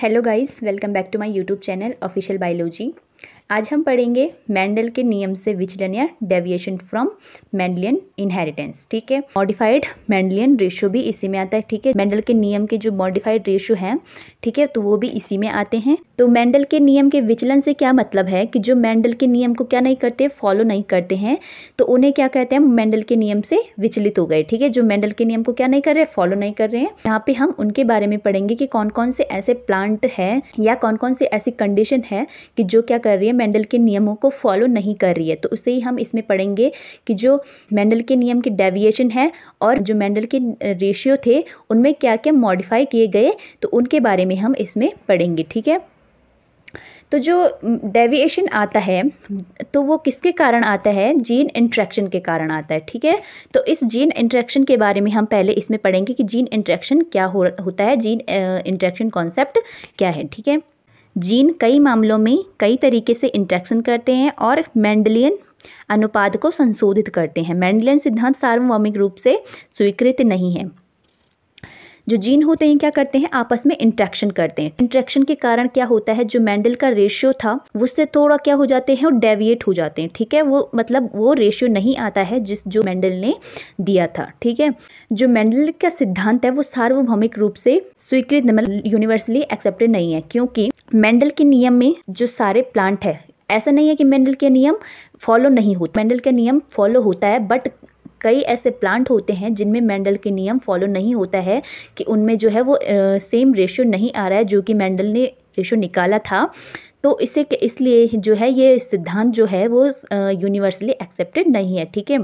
hello guys welcome back to my YouTube channel official biology आज हम पढ़ेंगे Mendel के नियम से विचलन या डेविएशन फ्रॉम मैंडलियन इनहेरिटेंस ठीक है मॉडिफाइड मैंडलियन रेशियो भी इसी में आता है ठीक है मैंडल के नियम के जो मॉडिफाइड रेशियो हैं ठीक है तो वो भी इसी में आते हैं तो मेंडल के नियम के विचलन से क्या मतलब है कि जो मेंडल के नियम को क्या नहीं करते फॉलो नहीं करते हैं तो उन्हें क्या कहते हैं मेंडल के नियम से विचलित हो गए ठीक है जो मेंडल के नियम को क्या नहीं कर रहे फॉलो नहीं कर रहे हैं यहाँ पे हम उनके बारे में पढ़ेंगे कि कौन कौन से ऐसे प्लांट है या कौन कौन से ऐसी कंडीशन है कि जो क्या कर रही है मेंडल के नियमों को फॉलो नहीं कर रही है तो उसे ही हम इसमें पढ़ेंगे कि जो मेंडल के नियम के डेविएशन है और जो मेंडल के रेशियो थे उनमें क्या क्या मॉडिफाई किए गए तो उनके बारे में हम इसमें पढ़ेंगे ठीक है तो जो डेविएशन आता है तो वो किसके कारण आता है जीन इंट्रैक्शन के कारण आता है ठीक है तो इस जीन इंट्रैक्शन के बारे में हम पहले इसमें पढ़ेंगे कि जीन इंट्रैक्शन क्या हो, होता है जीन इंट्रैक्शन कॉन्सेप्ट क्या है ठीक है जीन कई मामलों में कई तरीके से इंट्रैक्शन करते हैं और मैंडलियन अनुपात को संशोधित करते हैं मैंडलियन सिद्धांत सार्वभौमिक रूप से स्वीकृत नहीं है जो जीन होते हैं क्या करते हैं आपस में इंट्रैक्शन करते हैं इंट्रैक्शन के कारण क्या होता है जो मैंडल का रेशियो था उससे थोड़ा क्या हो जाते हैं और डेविएट हो जाते हैं ठीक है वो मतलब वो रेशियो नहीं आता है जिस जो मैंडल ने दिया था ठीक है जो मैंडल का सिद्धांत है वो सार्वभौमिक रूप से स्वीकृत मतलब यूनिवर्सली एक्सेप्टेड नहीं है क्योंकि मेंडल के नियम में जो सारे प्लांट है ऐसा नहीं है कि मेंडल के नियम फॉलो नहीं होते मेंडल के नियम फॉलो होता है बट कई ऐसे प्लांट होते हैं जिनमें मेंडल के नियम फॉलो नहीं होता है कि उनमें जो है वो सेम रेशियो नहीं आ रहा है जो कि मेंडल ने रेशियो निकाला था तो इसे इसलिए जो है ये सिद्धांत जो है वो यूनिवर्सली एक्सेप्टेड नहीं है ठीक है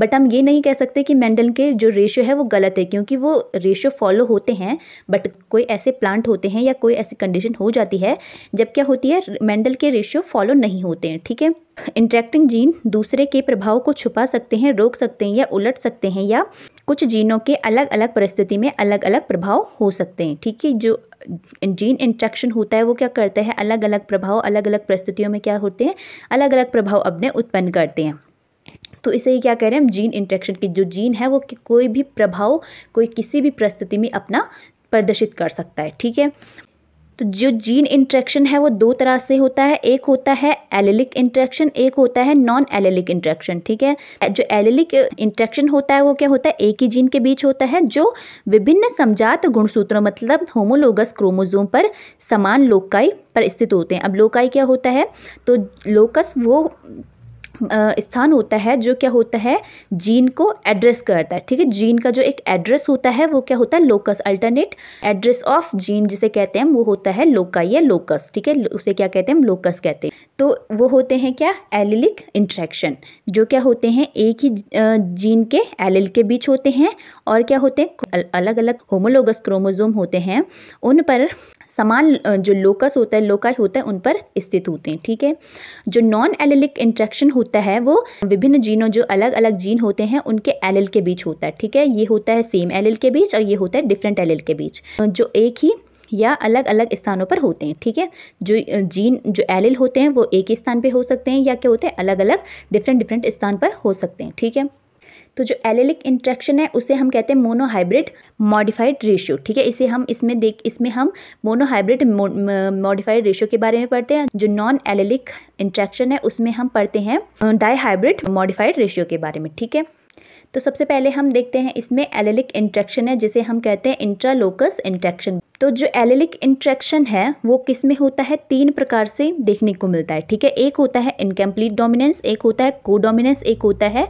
बट हम ये नहीं कह सकते कि मेंडल के जो रेशो है वो गलत है क्योंकि वो रेशो फॉलो होते हैं बट कोई ऐसे प्लांट होते हैं या कोई ऐसी कंडीशन हो जाती है जब क्या होती है मेंडल के रेशियो फॉलो नहीं होते हैं ठीक है इंट्रैक्टिंग जीन दूसरे के प्रभाव को छुपा सकते हैं रोक सकते हैं या उलट सकते हैं या कुछ जीनों के अलग अलग परिस्थिति में अलग अलग प्रभाव हो सकते हैं ठीक है जो जीन इंट्रैक्शन होता है वो क्या करता है अलग अलग प्रभाव अलग अलग परिस्थितियों में क्या होते हैं अलग अलग प्रभाव अपने उत्पन्न करते हैं तो इसे ही क्या कह रहे हैं हम जीन इंट्रेक्शन की जो जीन है वो कोई भी प्रभाव कोई किसी भी परिस्थिति में अपना प्रदर्शित कर सकता है ठीक है तो जो जीन इंट्रैक्शन है वो दो तरह से होता है एक होता है एलिलिक इंट्रैक्शन एक होता है नॉन एलिलिक इंट्रैक्शन ठीक है जो एलिलिक इंट्रैक्शन होता है वो क्या होता है एक ही जीन के बीच होता है जो विभिन्न समझात गुणसूत्रों मतलब होमोलोगस क्रोमोजोम पर समान लोकाई पर स्थित होते हैं अब लोकाई क्या होता है तो लोकस वो स्थान होता है जो क्या होता है जीन को एड्रेस करता है ठीक है जीन का जो एक एड्रेस होता है वो क्या होता है locus alternate address of gene जिसे कहते हैं वो होता है लोका या लोकस ठीक है उसे क्या कहते हैं लोकस कहते हैं तो वो होते हैं क्या एलिलिक इंट्रैक्शन जो क्या होते हैं एक ही जीन के एलिल के बीच होते हैं और क्या होते हैं अलग अलग होमोलोगस क्रोमोजोम होते हैं उन पर समान जो लोकस होता है लोकाई होता है उन पर स्थित होते हैं ठीक है जो नॉन एलेलिक इंट्रैक्शन होता है वो विभिन्न जीनों जो अलग अलग जीन होते हैं उनके एलेल के बीच होता है ठीक है ये होता है सेम एल के बीच और ये होता है डिफरेंट एल के बीच जो एक ही या अलग अलग स्थानों पर होते हैं ठीक है जो जीन जो एल होते हैं वो एक ही स्थान पर हो सकते हैं या क्या होते हैं अलग अलग डिफरेंट डिफरेंट स्थान पर हो सकते हैं ठीक है तो जो एलेलिक इंट्रैक्शन है उसे हम कहते हैं मोनोहाइब्रिड मॉडिफाइड रेशियो ठीक है इसे हम इसमें देख इसमें हम मोनोहाइब्रिड मॉडिफाइड रेशियो के बारे में पढ़ते हैं जो नॉन एलेलिक इंट्रैक्शन है उसमें हम पढ़ते हैं डाई हाइब्रिड मॉडिफाइड रेशियो के बारे में ठीक है तो सबसे पहले हम देखते हैं इसमें एलेलिक इंट्रैक्शन है जिसे हम कहते हैं इंट्रालोकस इंट्रैक्शन तो जो एलेलिक इंट्रैक्शन है वो किस में होता है तीन प्रकार से देखने को मिलता है ठीक है एक होता है इनकम्प्लीट डोमिनेंस एक होता है को डोमिनेंस एक होता है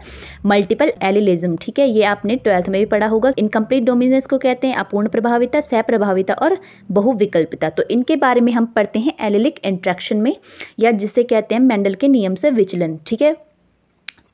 मल्टीपल एलिलिज्म ठीक है ये आपने ट्वेल्थ में भी पढ़ा होगा इनकम्प्लीट डोमिनेंस को कहते हैं अपूर्ण प्रभाविता सह प्रभाविता और बहुविकल्पिता तो इनके बारे में हम पढ़ते हैं एलेलिक इंट्रैक्शन में या जिसे कहते हैं मेंडल के नियम से विचलन ठीक है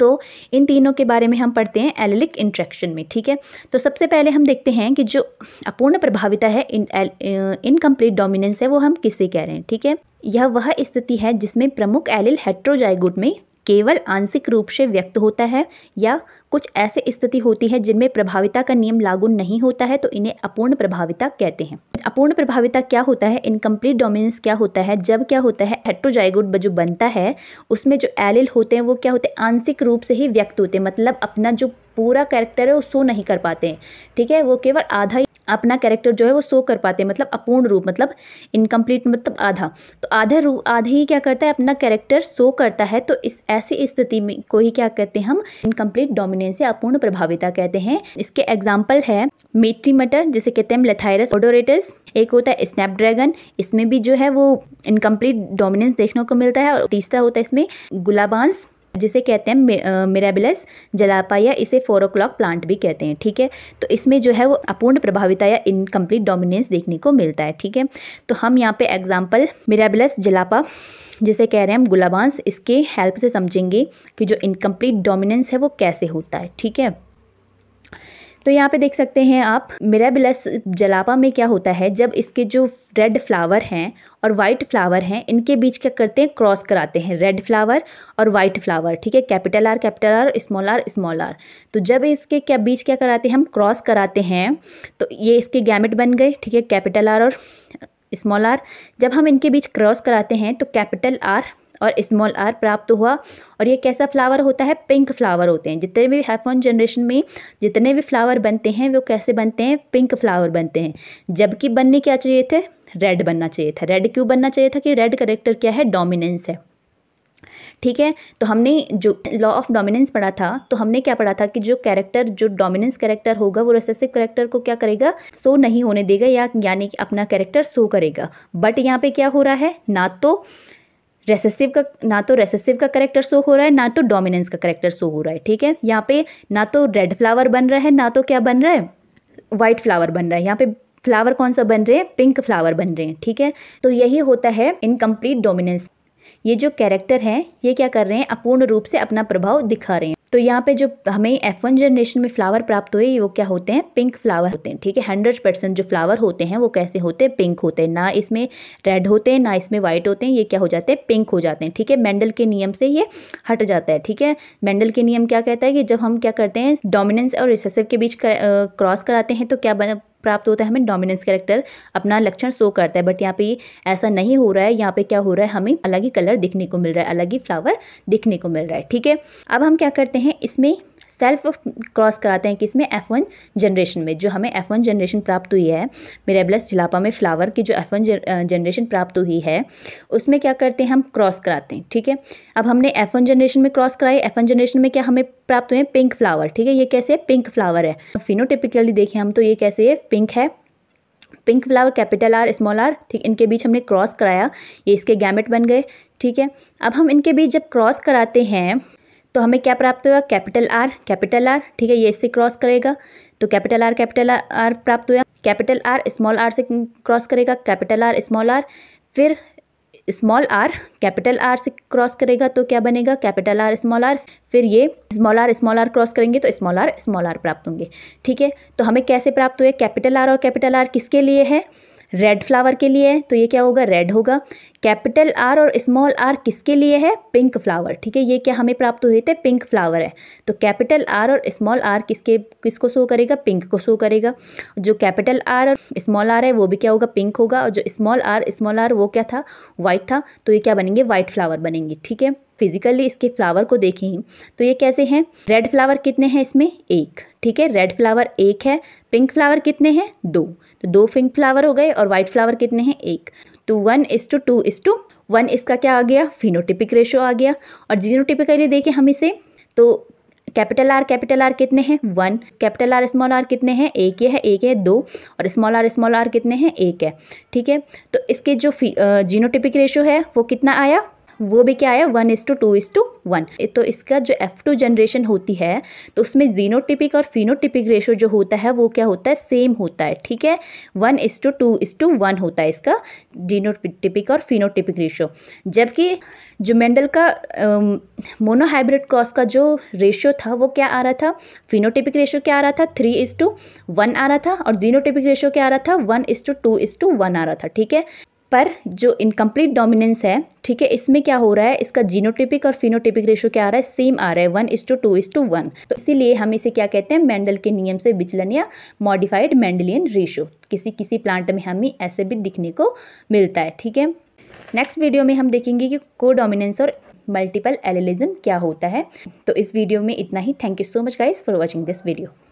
तो इन तीनों के बारे में हम पढ़ते हैं एलिलिक इंट्रैक्शन में ठीक है तो सबसे पहले हम देखते हैं कि जो अपूर्ण प्रभाविता है इनकम्प्लीट डोमिनेंस है वो हम किसे कह रहे हैं ठीक है यह वह स्थिति है जिसमें प्रमुख एलिल हेट्रोजाइगुट में केवल आंशिक रूप से व्यक्त होता है या कुछ ऐसे स्थिति होती है जिनमें प्रभाविता का नियम लागू नहीं होता है तो इन्हें अपूर्ण प्रभाविता कहते हैं अपूर्ण प्रभाविता क्या होता है इनकम्प्लीट डोमिनेंस क्या होता है जब क्या होता है हेट्रोजाइगोट जो बनता है उसमें जो एलिल होते हैं वो क्या होते हैं आंशिक रूप से ही व्यक्त होते हैं मतलब अपना जो पूरा कैरेक्टर है वो शो नहीं कर पाते हैं ठीक है वो केवल आधा ही अपना कैरेक्टर जो है वो शो कर पाते हैं मतलब अपूर्ण रूप मतलब इनकम्प्लीट मतलब आधा तो आधे रूप आधे ही क्या करता है अपना कैरेक्टर शो करता है तो इस ऐसी स्थिति में को ही क्या कहते हैं हम इनकम्प्लीट डोमिनेंस या अपूर्ण प्रभाविता कहते हैं इसके एग्जाम्पल है मेट्री मटर जिसे कहते हैं लेथायरस ओडोरेटस एक होता है स्नैपड्रैगन इसमें भी जो है वो इनकम्प्लीट डोमिनेंस देखने को मिलता है और तीसरा होता है इसमें गुलाबांस जिसे कहते हैं मिराबिलस जलापा या इसे फोर ओ प्लांट भी कहते हैं ठीक है तो इसमें जो है वो अपूर्ण प्रभाविता या इनकम्प्लीट डोमिनेंस देखने को मिलता है ठीक है तो हम यहाँ पे एग्जाम्पल मिराबिलस जलापा जिसे कह रहे हैं हम गुलाबांस इसके हेल्प से समझेंगे कि जो इनकम्प्लीट डोमिनेंस है वो कैसे होता है ठीक है तो यहाँ पे देख सकते हैं आप मिराबिलस जलापा में क्या होता है जब इसके जो रेड फ्लावर हैं और वाइट फ्लावर हैं इनके बीच क्या करते हैं क्रॉस कराते हैं रेड फ्लावर और वाइट फ्लावर ठीक है capital R capital R small R small R तो जब इसके क्या बीच क्या कराते हैं हम क्रॉस कराते हैं तो ये इसके गैमेट बन गए ठीक है कैपिटल आर और स्मॉल आर जब हम इनके बीच क्रॉस कराते हैं तो कैपिटल आर और स्मॉल आर प्राप्त हुआ और ये कैसा फ्लावर होता है पिंक फ्लावर होते हैं जितने भी हैफॉन जनरेशन में जितने भी फ्लावर बनते हैं वो कैसे बनते हैं पिंक फ्लावर बनते हैं जबकि बनने क्या चाहिए थे रेड बनना चाहिए था रेड क्यों बनना चाहिए था कि रेड करेक्टर क्या है डोमिनेंस है ठीक है तो हमने जो लॉ ऑफ डोमिनेंस पढ़ा था तो हमने क्या पढ़ा था कि जो कैरेक्टर जो डोमिनेंस कैरेक्टर होगा वो रेसेसिव कैरेक्टर को क्या करेगा सो नहीं होने देगा या यानी कि अपना कैरेक्टर सो करेगा बट यहाँ पे क्या हो रहा है ना तो रेसेसिव का ना तो रेसेसिव का करेक्टर शो हो रहा है ना तो डोमिनेंस का करेक्टर शो हो रहा है ठीक है यहाँ पे ना तो रेड फ्लावर बन रहा है ना तो क्या बन रहा है वाइट फ्लावर बन रहा है यहाँ पे फ्लावर कौन सा बन रहे हैं पिंक फ्लावर बन रहे हैं ठीक है तो यही होता है इनकम्प्लीट डोमिनेंस ये जो कैरेक्टर हैं ये क्या कर रहे हैं अपूर्ण रूप से अपना प्रभाव दिखा रहे हैं तो यहाँ पे जो हमें एफ वन जनरेशन में फ्लावर प्राप्त हुए वो क्या होते हैं पिंक फ्लावर होते हैं ठीक है हंड्रेड परसेंट जो फ्लावर होते हैं वो कैसे होते हैं पिंक होते हैं ना इसमें रेड होते हैं ना इसमें वाइट होते हैं ये क्या हो जाते हैं पिंक हो जाते हैं ठीक है मेंडल के नियम से ये हट जाता है ठीक है मेंडल के नियम क्या कहता है कि जब हम क्या करते हैं डोमिनेंस और रिसेसिव के बीच कर, क्रॉस कराते हैं तो क्या बन, प्राप्त होता है हमें डोमिनेंस कैरेक्टर अपना लक्षण शो करता है बट यहाँ पे ऐसा नहीं हो रहा है यहाँ पे क्या हो रहा है हमें अलग ही कलर दिखने को मिल रहा है अलग ही फ्लावर दिखने को मिल रहा है ठीक है अब हम क्या करते हैं हैं इसमें सेल्फ क्रॉस कराते हैं कि इसमें एफ़ वन जनरेशन में जो हमें एफ़ वन जनरेशन प्राप्त हुई है मिरेबलस जिलापा में फ्लावर की जो एफ़ वन जनरेशन प्राप्त हुई है उसमें क्या करते हैं हम क्रॉस कराते हैं ठीक है अब हमने एफ़ वन जनरेशन में क्रॉस कराई एफ़ वन जनरेशन में क्या हमें प्राप्त हुए हैं पिंक फ्लावर ठीक है ये कैसे पिंक फ्लावर है फिनोटिपिकली देखें हम तो ये कैसे है पिंक है pink flower capital R small R ठीक इनके बीच हमने क्रॉस कराया ये इसके गैमेट बन गए ठीक है अब हम इनके बीच जब क्रॉस कराते हैं तो हमें क्या प्राप्त हुआ कैपिटल आर कैपिटल आर ठीक है ये इससे क्रॉस करेगा तो कैपिटल आर कैपिटल आर प्राप्त हुआ कैपिटल आर स्मॉल आर से क्रॉस करेगा कैपिटल आर स्मॉल आर फिर स्मॉल आर कैपिटल आर से क्रॉस करेगा तो क्या बनेगा कैपिटल आर स्मॉल आर फिर ये small R small R cross करेंगे तो स्मॉल आर स्मॉल आर प्राप्त होंगे ठीक है तो हमें कैसे प्राप्त हुए कैपिटल आर और कैपिटल आर किसके लिए है रेड फ्लावर के लिए है तो ये क्या होगा रेड होगा कैपिटल आर और स्मॉल आर किसके लिए है पिंक फ्लावर ठीक है ये क्या हमें प्राप्त हुए थे पिंक फ्लावर है तो कैपिटल आर और स्मॉल आर किसके किसको शो करेगा पिंक को शो करेगा जो कैपिटल आर और स्मॉल आर है वो भी क्या होगा पिंक होगा और जो स्मॉल आर स्मॉल आर वो क्या था वाइट था तो ये क्या बनेंगे वाइट फ्लावर बनेंगे ठीक है फिजिकली इसके फ्लावर को देखें तो ये कैसे हैं रेड फ्लावर कितने हैं इसमें एक ठीक है रेड फ्लावर एक है पिंक फ्लावर कितने हैं दो तो दो पिंक फ्लावर हो गए और वाइट फ्लावर कितने हैं एक तो one is to two two is to इसका क्या आ गया फिनोटिपिक रेशो आ गया और जीनोटिपिकली देखें हम इसे तो कैपिटल आर कैपिटल आर कितने हैं one capital R small R कितने हैं एक ये है एक है दो और स्मॉल आर स्मॉल आर कितने हैं एक है ठीक है तो इसके जो जीनोटिपिक रेशो है वो कितना आया वो भी क्या आया one is to two two to to one इसका जो एफ टू जनरेशन होती है तो उसमें जीनोटिपिक और फिनोटिपिक रेशो जो होता है वो क्या होता है सेम होता है ठीक है one is to two two to to one है इसका जीनोटिपिक और फिनोटिपिक रेशो जबकि जो मेंडल का मोनोहाइब्रिड क्रॉस का जो रेशियो था वो क्या आ रहा था फिनोटिपिक रेशियो क्या आ रहा था थ्री इज़ टू वन आ रहा था और जीनोटिपिक रेशियो क्या आ रहा था one is to two two to one आ रहा था ठीक है पर जो इनकम्प्लीट डोमिनेंस है ठीक है इसमें क्या हो रहा है इसका जीनोटिपिक और फिनोटिपिक रेशो क्या आ रहा है सेम आ रहा है one is to two two is to one इसीलिए हम इसे क्या कहते हैं मैंडल के नियम से विचलन या मॉडिफाइड मेंडलियन रेशो किसी किसी प्लांट में हमें ऐसे भी दिखने को मिलता है ठीक है नेक्स्ट वीडियो में हम देखेंगे कि को डोमिनेंस और मल्टीपल एलिलिज्म क्या होता है तो इस वीडियो में इतना ही thank you so much guys for watching this video